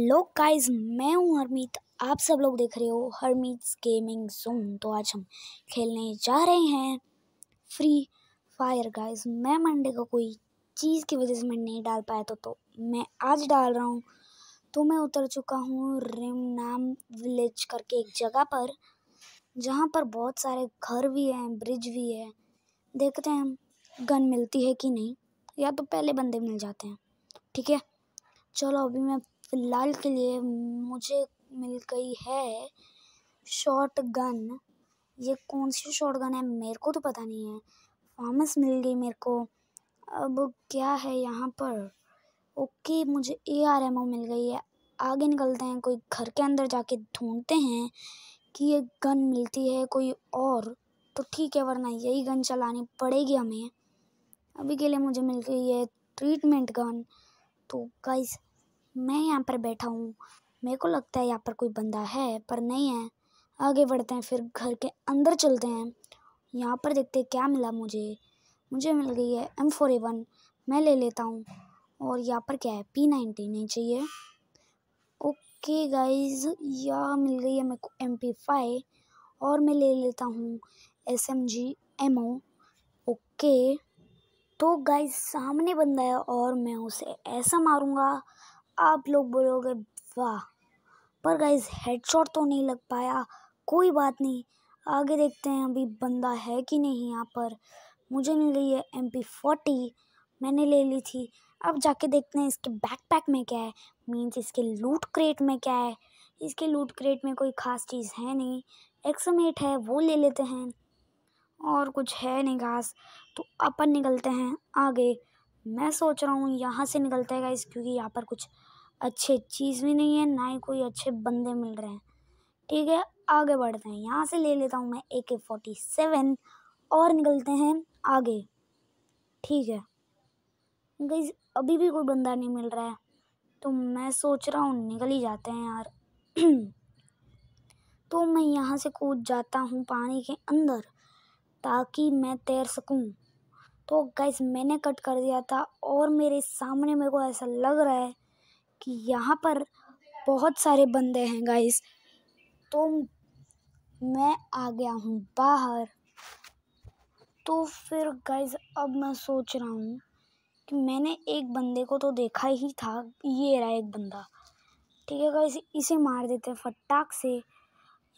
hello guys मैं हूं हरमीत आप सब लोग देख रहे हो हरमीत गेमिंग जोन तो आज हम खेलने जा रहे हैं फ्री फायर गाइस मैं मंडे को कोई चीज़ की वजह से मैं नहीं डाल पाया तो तो मैं आज डाल रहा हूं तो मैं उतर चुका हूं रिम नाम विलेज करके एक जगह पर जहां पर बहुत सारे घर भी हैं ब्रिज भी है देखते हैं गन मिलती है कि नहीं या तो पहले बंदे मिल जाते हैं ठीक है चलो अभी मैं फ़िलहाल के लिए मुझे मिल गई है शॉर्ट गन ये कौन सी शॉर्ट गन है मेरे को तो पता नहीं है फार्मस मिल गई मेरे को अब क्या है यहाँ पर ओके मुझे ए आर एम ओ मिल गई है आगे निकलते हैं कोई घर के अंदर जाके ढूंढते हैं कि ये गन मिलती है कोई और तो ठीक है वरना यही गन चलानी पड़ेगी हमें अभी के लिए मुझे मिल गई है ट्रीटमेंट गन तो गाइस मैं यहाँ पर बैठा हूँ मेरे को लगता है यहाँ पर कोई बंदा है पर नहीं है आगे बढ़ते हैं फिर घर के अंदर चलते हैं यहाँ पर देखते हैं क्या मिला मुझे मुझे मिल गई है एम फोर ए वन मैं ले लेता हूँ और यहाँ पर क्या है पी नाइनटी नहीं चाहिए ओके गाइज यह मिल गई है मेरे को एम पी फाइव और मैं ले लेता हूँ S M G M O okay तो गाइज सामने बंदा है और मैं उसे ऐसा मारूँगा आप लोग बोलोगे वाह पर गाइज हेडशॉट तो नहीं लग पाया कोई बात नहीं आगे देखते हैं अभी बंदा है कि नहीं यहाँ पर मुझे मिल रही है एम पी फोर्टी मैंने ले ली थी अब जाके देखते हैं इसके बैकपैक में क्या है मीन्स इसके लूट क्रेट में क्या है इसके लूट क्रेट में कोई ख़ास चीज़ है नहीं एक्समेट है वो ले लेते हैं और कुछ है नहीं घास तो अपन निकलते हैं आगे मैं सोच रहा हूँ यहाँ से निकलते हैं गाइस क्योंकि यहाँ पर कुछ अच्छी चीज़ भी नहीं है ना ही कोई अच्छे बंदे मिल रहे हैं ठीक है आगे बढ़ते हैं यहाँ से ले लेता हूँ मैं ए के फोर्टी सेवन और निकलते हैं आगे ठीक है गई अभी भी कोई बंदा नहीं मिल रहा है तो मैं सोच रहा हूँ निकल ही जाते हैं यार तो मैं यहाँ से कूद जाता हूँ पानी के अंदर ताकि मैं तैर सकूँ तो गैस मैंने कट कर दिया था और मेरे सामने मेरे को ऐसा लग रहा है कि यहाँ पर बहुत सारे बंदे हैं गाइस तो मैं आ गया हूँ बाहर तो फिर गाइस अब मैं सोच रहा हूँ कि मैंने एक बंदे को तो देखा ही था ये रहा एक बंदा ठीक है गाइस इसे मार देते हैं फटाक से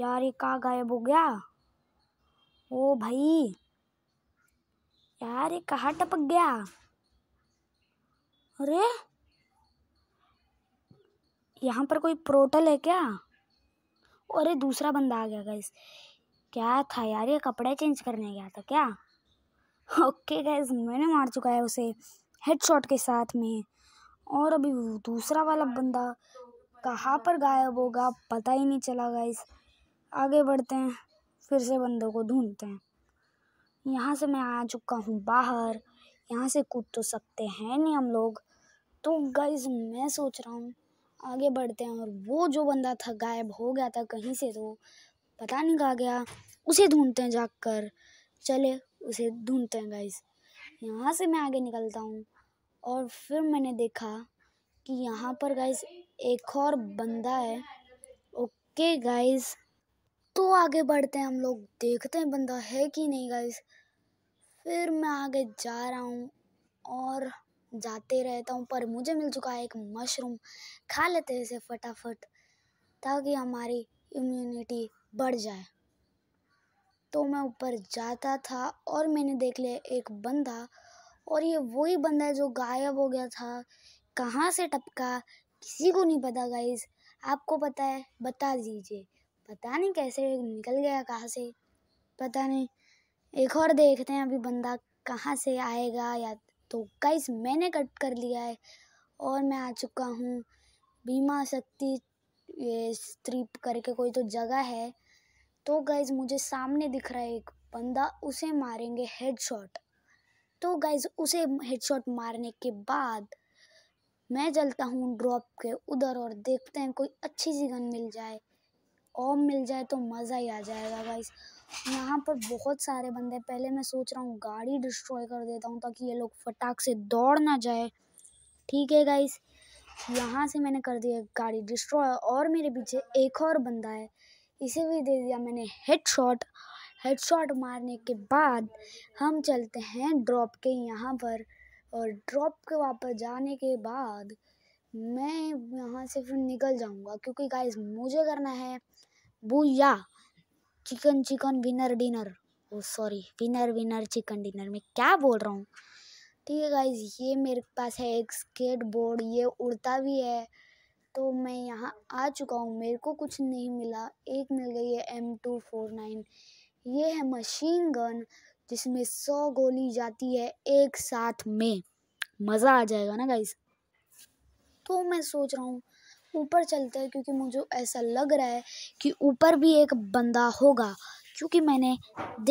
यार ये कहाँ गायब हो गया ओ भाई यार ये कहाँ टपक गया अरे यहाँ पर कोई प्रोटल है क्या अरे दूसरा बंदा आ गया गैस क्या था यार ये कपड़े चेंज करने गया था क्या ओके गैस मैंने मार चुका है उसे हेडशॉट के साथ में और अभी दूसरा वाला बंदा कहाँ पर गायब होगा पता ही नहीं चला गाइस आगे बढ़ते हैं फिर से बंदों को ढूंढते हैं यहाँ से मैं आ चुका हूँ बाहर यहाँ से कूद तो सकते हैं नहीं हम लोग तो गाइज मैं सोच रहा हूँ आगे बढ़ते हैं और वो जो बंदा था गायब हो गया था कहीं से तो पता नहीं कहा गया उसे ढूंढते हैं जाकर चले उसे ढूंढते हैं गाइस यहाँ से मैं आगे निकलता हूँ और फिर मैंने देखा कि यहाँ पर गाइस एक और बंदा है ओके गाइस तो आगे बढ़ते हैं हम लोग देखते हैं बंदा है कि नहीं गाइस फिर मैं आगे जा रहा हूँ और जाते रहता हूँ पर मुझे मिल चुका है एक मशरूम खा लेते हैं इसे फटाफट ताकि हमारी इम्यूनिटी बढ़ जाए तो मैं ऊपर जाता था और मैंने देख लिया एक बंदा और ये वही बंदा है जो गायब हो गया था कहाँ से टपका किसी को नहीं पता गाइज आपको पता है बता दीजिए पता नहीं कैसे निकल गया कहाँ से पता नहीं एक और देखते हैं अभी बंदा कहाँ से आएगा या तो गाइज मैंने कट कर लिया है और मैं आ चुका हूँ बीमा शक्ति ये स्ट्रीप करके कोई तो जगह है तो गाइज मुझे सामने दिख रहा है एक बंदा उसे मारेंगे हेडशॉट तो गाइज उसे हेडशॉट मारने के बाद मैं चलता हूँ ड्रॉप के उधर और देखते हैं कोई अच्छी सी गन मिल जाए ओम मिल जाए तो मज़ा ही आ जाएगा गाइज़ यहाँ पर बहुत सारे बंदे पहले मैं सोच रहा हूँ गाड़ी डिस्ट्रॉय कर देता हूँ ताकि ये लोग फटाक से दौड़ ना जाए ठीक है गाइस यहाँ से मैंने कर दिया गाड़ी डिस्ट्रॉय और मेरे पीछे एक और बंदा है इसे भी दे दिया मैंने हेडशॉट हेडशॉट मारने के बाद हम चलते हैं ड्रॉप के यहाँ पर और ड्रॉप के वापस जाने के बाद मैं यहाँ से फिर निकल जाऊँगा क्योंकि गाइस मुझे करना है booyah chicken chicken winner dinner oh sorry winner winner chicken dinner मैं क्या बोल रहा हूँ ठीक है गाइज ये मेरे पास है एक स्केट बोर्ड ये उड़ता भी है तो मैं यहाँ आ चुका हूँ मेरे को कुछ नहीं मिला एक मिल गई है एम टू फोर नाइन ये है मशीन गन जिसमें सौ गोली जाती है एक साथ में मज़ा आ जाएगा ना गाइज तो मैं सोच रहा हूँ ऊपर चलते हैं क्योंकि मुझे ऐसा लग रहा है कि ऊपर भी एक बंदा होगा क्योंकि मैंने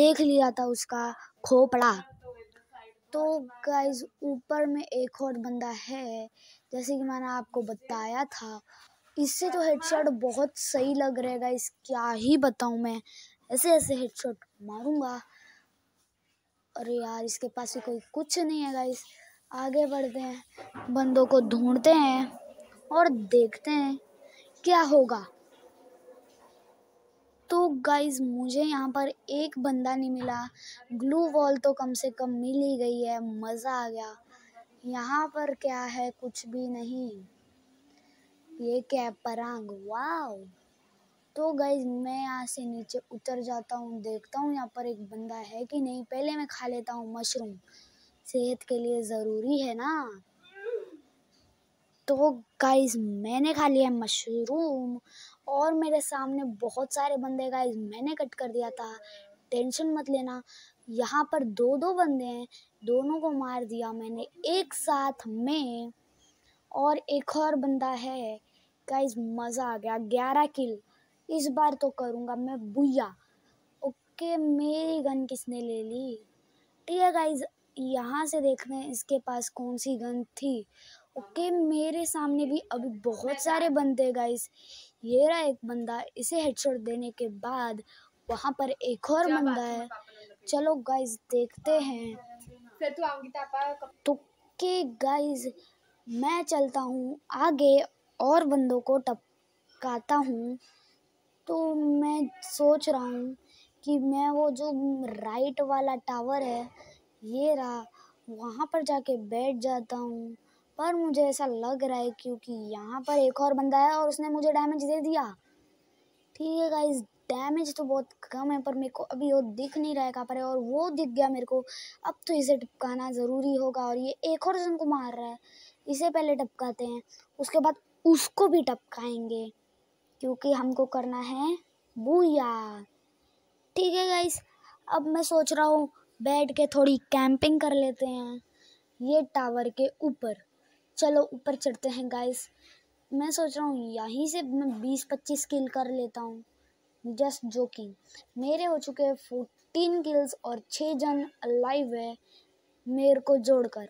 देख लिया था उसका खोपड़ा तो गाइज ऊपर में एक और बंदा है जैसे कि मैंने आपको बताया था इससे तो हेडशॉट बहुत सही लग रहा है गाइज क्या ही बताऊँ मैं ऐसे ऐसे हेडशॉट मारूंगा अरे यार इसके पास भी कोई कुछ नहीं है गाइस आगे बढ़ते हैं बंदों को ढूंढते हैं और देखते हैं क्या होगा तो गाइज मुझे यहाँ पर एक बंदा नहीं मिला ग्लू वॉल तो कम से कम मिल ही गई है मज़ा आ गया यहाँ पर क्या है कुछ भी नहीं ये क्या है परांग वाओ तो गाइज मैं यहाँ से नीचे उतर जाता हूँ देखता हूँ यहाँ पर एक बंदा है कि नहीं पहले मैं खा लेता हूँ मशरूम सेहत के लिए ज़रूरी है ना तो गाइज मैंने खा लिया है मशरूम और मेरे सामने बहुत सारे बंदे गाइज मैंने कट कर दिया था टेंशन मत लेना यहाँ पर दो दो बंदे हैं दोनों को मार दिया मैंने एक साथ में और एक और बंदा है गाइज मज़ा आ गया ग्यारह किल इस बार तो करूँगा मैं बुया ओके मेरी गन किसने ले ली ठीक है गाइज यहाँ से देखने हैं इसके पास कौन सी गन थी ओके मेरे सामने भी अभी बहुत सारे बंदे गाइस ये रहा एक बंदा इसे हेडशॉट देने के बाद वहाँ पर एक और बंदा है चलो गाइस देखते हैं तो के गाइस मैं चलता हूँ आगे और बंदों को टपकाता हूँ तो मैं सोच रहा हूँ कि मैं वो जो राइट वाला टावर है ये रहा वहाँ पर जाके बैठ जाता हूँ पर मुझे ऐसा लग रहा है क्योंकि यहाँ पर एक और बंदा है और उसने मुझे डैमेज दे दिया ठीक है गाइज डैमेज तो बहुत कम है पर मेरे को अभी वो दिख नहीं रहा है कहाँ पर है और वो दिख गया मेरे को अब तो इसे टपकाना ज़रूरी होगा और ये एक और जन को मार रहा है इसे पहले टपकाते हैं उसके बाद उसको भी टपकाएंगे क्योंकि हमको करना है बूया ठीक है गाइस अब मैं सोच रहा हूँ बैठ के थोड़ी कैंपिंग कर लेते हैं ये टावर के ऊपर चलो ऊपर चढ़ते हैं गाइस मैं सोच रहा हूँ यहीं से मैं बीस पच्चीस किल कर लेता हूँ जस्ट जोकिंग मेरे हो चुके हैं फोर्टीन किल्स और छः जन लाइव है मेरे को जोड़कर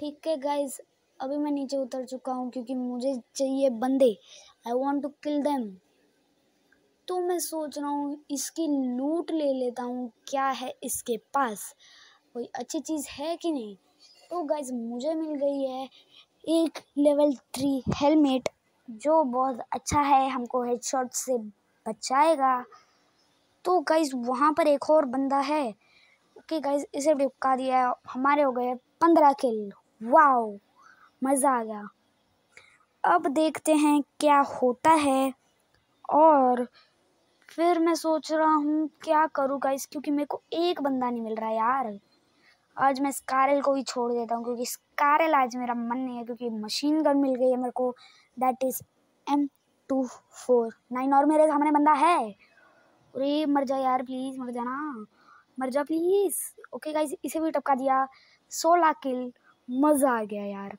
ठीक है गाइस अभी मैं नीचे उतर चुका हूँ क्योंकि मुझे चाहिए बंदे I want to kill them तो मैं सोच रहा हूँ इसकी लूट ले लेता हूँ क्या है इसके पास कोई अच्छी चीज़ है कि नहीं तो गाइज मुझे मिल गई है एक लेवल थ्री हेलमेट जो बहुत अच्छा है हमको हेडशॉट से बचाएगा तो गाइज वहाँ पर एक और बंदा है ओके गाइज इसे भी उपका दिया हमारे हो गए पंद्रह किल वाओ मज़ा आ गया अब देखते हैं क्या होता है और फिर मैं सोच रहा हूँ क्या करूँ गाइज़ क्योंकि मेरे को एक बंदा नहीं मिल रहा यार आज मैं स्कारल को ही छोड़ देता हूँ क्योंकि स्कारल आज मेरा मन नहीं है क्योंकि मशीन गन मिल गई है मेरे को that is M two four nine और मेरे सामने बंदा है अरे मर जा यार प्लीज़ मर जाना मर जा प्लीज़ ओके गाइज इसे भी टपका दिया सोलह किल मज़ा आ गया यार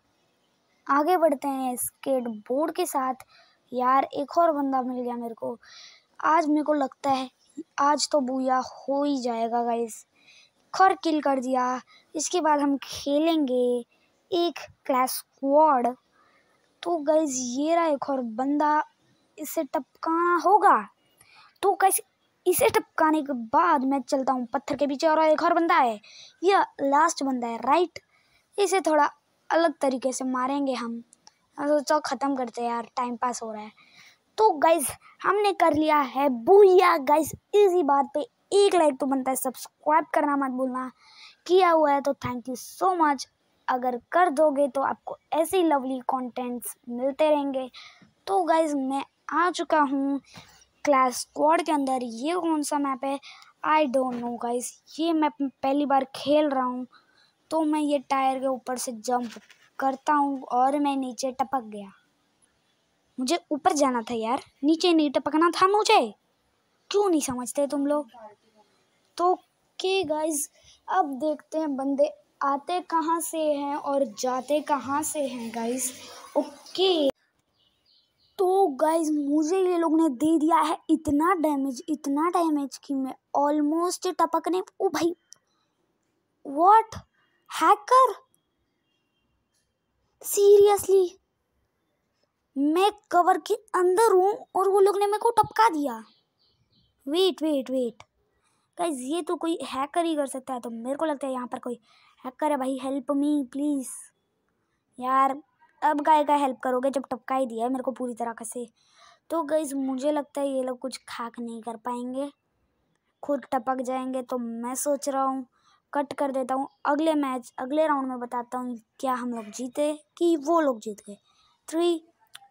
आगे बढ़ते हैं स्केट बोर्ड के साथ यार एक और बंदा मिल गया मेरे को आज मेरे को लगता है आज तो बुया हो ही जाएगा गाइज़ खर किल कर दिया इसके बाद हम खेलेंगे एक क्लास क्वाड तो गैस ये रहा एक और बंदा इसे टपकाना होगा तो कैसे इसे टपकाने के बाद मैं चलता हूँ पत्थर के पीछे और एक और बंदा है यह लास्ट बंदा है राइट इसे थोड़ा अलग तरीके से मारेंगे हम सोचो ख़त्म करते हैं यार टाइम पास हो रहा है तो गाइज हमने कर लिया है बुया गाइज इसी बात पे एक लाइक तो बनता है सब्सक्राइब करना मत भूलना किया हुआ है तो थैंक यू सो मच अगर कर दोगे तो आपको ऐसे ही लवली कंटेंट्स मिलते रहेंगे तो गाइज मैं आ चुका हूँ क्लास स्क्वाड के अंदर ये कौन सा मैप है आई डोंट नो गाइज ये मैप मैं पहली बार खेल रहा हूँ तो मैं ये टायर के ऊपर से जंप करता हूँ और मैं नीचे टपक गया मुझे ऊपर जाना था यार नीचे नहीं टपकना था मुझे क्यों नहीं समझते तुम लोग तो के गाइज अब देखते हैं बंदे आते कहाँ से हैं और जाते कहाँ से हैं गाइज ओके तो गाइज मुझे ये लोग ने दे दिया है इतना डैमेज इतना डैमेज कि मैं ऑलमोस्ट टपकने ओ भाई व्हाट हैकर सीरियसली मैं कवर के अंदर हूँ और वो लोग ने मेरे को टपका दिया वेट वेट वेट गाइज ये तो कोई हैकर ही कर सकता है तो मेरे को लगता है यहाँ पर कोई हैकर है भाई हेल्प मी प्लीज़ यार अब गाय का हेल्प करोगे जब टपका ही दिया है मेरे को पूरी तरह से तो गईज मुझे लगता है ये लोग कुछ खाक नहीं कर पाएंगे खुद टपक जाएंगे तो मैं सोच रहा हूँ कट कर देता हूँ अगले मैच अगले राउंड में बताता हूँ क्या हम लोग जीते कि वो लोग जीत गए three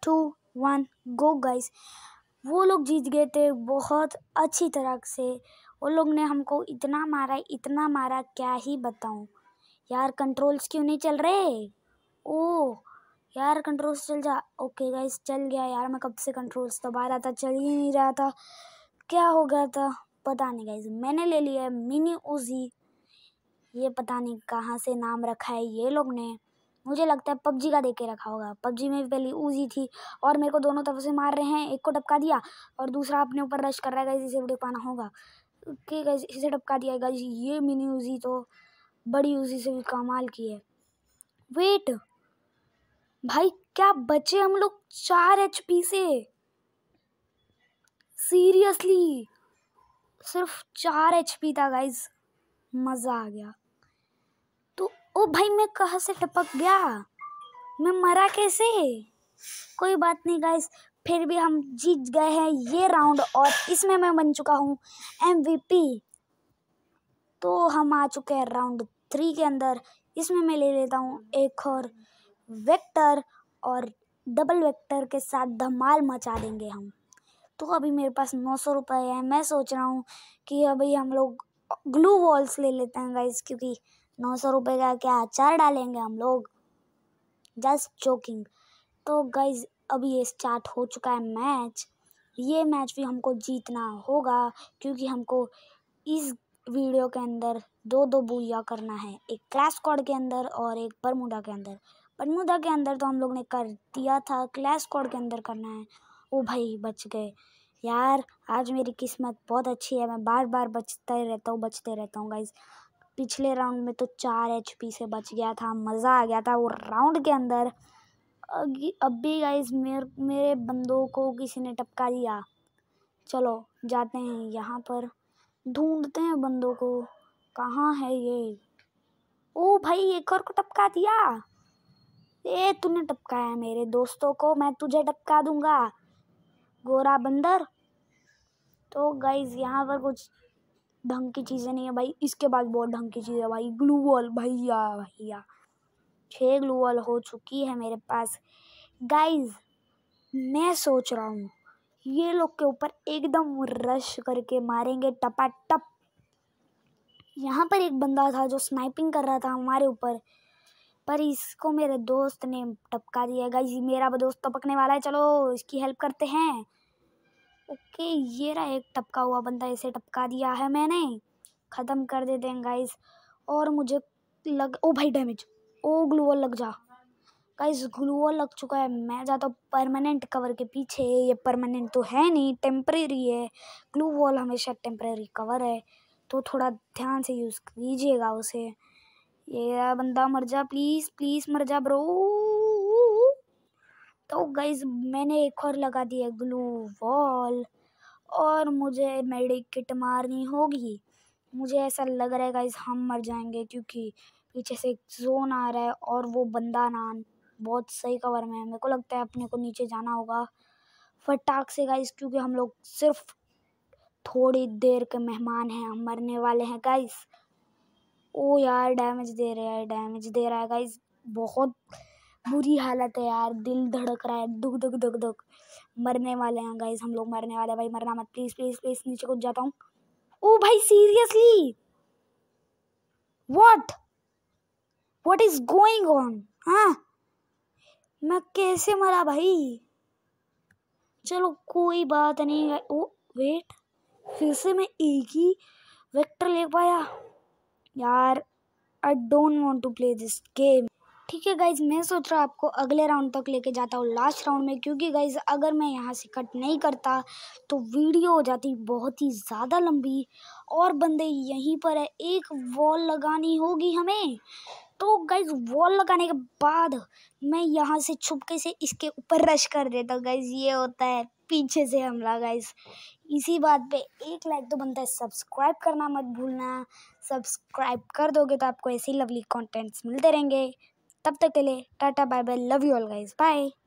two one go guys वो लोग जीत गए थे बहुत अच्छी तरह से वो लोग ने हमको इतना मारा इतना मारा क्या ही बताऊँ यार कंट्रोल्स क्यों नहीं चल रहे ओ यार कंट्रोल्स चल जा ओके गाइस चल गया यार मैं कब से कंट्रोल्स दबा रहा था चल ही नहीं रहा था क्या हो गया था पता नहीं गाइस मैंने ले लिया मिनी उजी ये पता नहीं कहाँ से नाम रखा है ये लोग ने मुझे लगता है पबजी का दे के रखा होगा पबजी में भी पहली ऊजी थी और मेरे को दोनों तरफ से मार रहे हैं एक को टपका दिया और दूसरा अपने ऊपर रश कर रहा है इसे वीडियो पाना होगा के इसे टपका दिया गैस ये मिनी यूजी तो बड़ी यूजी से भी कमाल की है वेट भाई क्या बचे हम लोग चार एच पी से सीरियसली सिर्फ चार एच पी था गाइज मज़ा आ गया तो ओ भाई मैं कहाँ से टपक गया मैं मरा कैसे कोई बात नहीं गाइस फिर भी हम जीत गए हैं ये राउंड और इसमें मैं बन चुका हूँ एम तो हम आ चुके हैं राउंड थ्री के अंदर इसमें मैं ले लेता हूँ एक और वेक्टर और डबल वेक्टर के साथ धमाल मचा देंगे हम तो अभी मेरे पास नौ सौ रुपये है मैं सोच रहा हूँ कि अभी हम लोग ग्लू वॉल्स ले लेते हैं गाइस क्योंकि नौ सौ रुपये का क्या अचार डालेंगे हम लोग जस्ट जोकिंग तो गाइज अब ये स्टार्ट हो चुका है मैच ये मैच भी हमको जीतना होगा क्योंकि हमको इस वीडियो के अंदर दो दो बुया करना है एक क्लैश कॉड के अंदर और एक बरमुडा के अंदर बरमुडा के अंदर तो हम लोग ने कर दिया था क्लैश कॉड के अंदर करना है ओ भाई बच गए यार आज मेरी किस्मत बहुत अच्छी है मैं बार बार बचता ही रहता हूँ बचते रहता हूँ गाइज पिछले राउंड में तो चार एच से बच गया था मज़ा आ गया था वो राउंड के अंदर अब भी गाइस मेरे मेरे बंदों को किसी ने टपका दिया चलो जाते हैं यहाँ पर ढूंढते हैं बंदों को कहाँ है ये ओ भाई एक और को टपका दिया ए तूने टपकाया मेरे दोस्तों को मैं तुझे टपका दूंगा गोरा बंदर तो गाइज यहाँ पर कुछ ढंग की चीज़ें नहीं है भाई इसके बाद बहुत ढंग की चीज़ें भाई ग्लू वॉल भैया भैया छः ग्लूवल हो चुकी है मेरे पास गाइज मैं सोच रहा हूँ ये लोग के ऊपर एकदम रश करके मारेंगे टपा टप यहाँ पर एक बंदा था जो स्नाइपिंग कर रहा था हमारे ऊपर पर इसको मेरे दोस्त ने टपका दिया गाइज मेरा दोस्त टपकने वाला है चलो इसकी हेल्प करते हैं ओके ये रहा एक टपका हुआ बंदा इसे टपका दिया है मैंने ख़त्म कर देते हैं गाइज और मुझे लग ओ भाई डैमेज ओ ग्लूअल लग जा गाइस ग्लूअल लग चुका है मैं जाता हूँ परमानेंट कवर के पीछे ये परमानेंट तो है नहीं टेम्प्रेरी है ग्लू वॉल हमेशा टेम्प्रेरी कवर है तो थोड़ा ध्यान से यूज़ कीजिएगा उसे ये बंदा मर जा प्लीज़ प्लीज़ मर जा ब्रो तो गाइज मैंने एक और लगा दिया ग्लू वॉल और मुझे मेडिकट मारनी होगी मुझे ऐसा लग रहा है गाइज हम मर जाएंगे क्योंकि पीछे से एक जोन आ रहा है और वो बंदा नान बहुत सही कवर में है मेरे को लगता है अपने को नीचे जाना होगा फटाक से गाइस क्योंकि हम लोग सिर्फ थोड़ी देर के मेहमान हैं हम मरने वाले हैं गाइस ओ यार डैमेज दे रहा है डैमेज दे रहा है गाइस बहुत बुरी हालत है यार दिल धड़क रहा है दुख दुख दुख दुख मरने वाले हैं गाइस हम लोग मरने वाले हैं भाई मरना मत प्लीज़ प्लीज़ प्लीज़ नीचे कूद जाता हूँ ओ भाई seriously what what is going on हाँ मैं कैसे मरा भाई चलो कोई बात नहीं ओ वेट फिर से मैं एक ही वेक्टर ले पाया यार I don't want to play this game ठीक है गाइज मैं सोच रहा आपको अगले राउंड तक लेके जाता हूँ लास्ट राउंड में क्योंकि गाइज अगर मैं यहाँ से कट नहीं करता तो वीडियो हो जाती बहुत ही ज़्यादा लंबी और बंदे यहीं पर है एक वॉल लगानी होगी हमें तो गाइज वॉल लगाने के बाद मैं यहाँ से छुपके से इसके ऊपर रश कर देता हूँ गाइज ये होता है पीछे से हमला गाइज इसी बात पे एक लाइक तो बनता है सब्सक्राइब करना मत भूलना सब्सक्राइब कर दोगे तो आपको ऐसे ही लवली कंटेंट्स मिलते रहेंगे तब तक के लिए tata bye bye love you all guys bye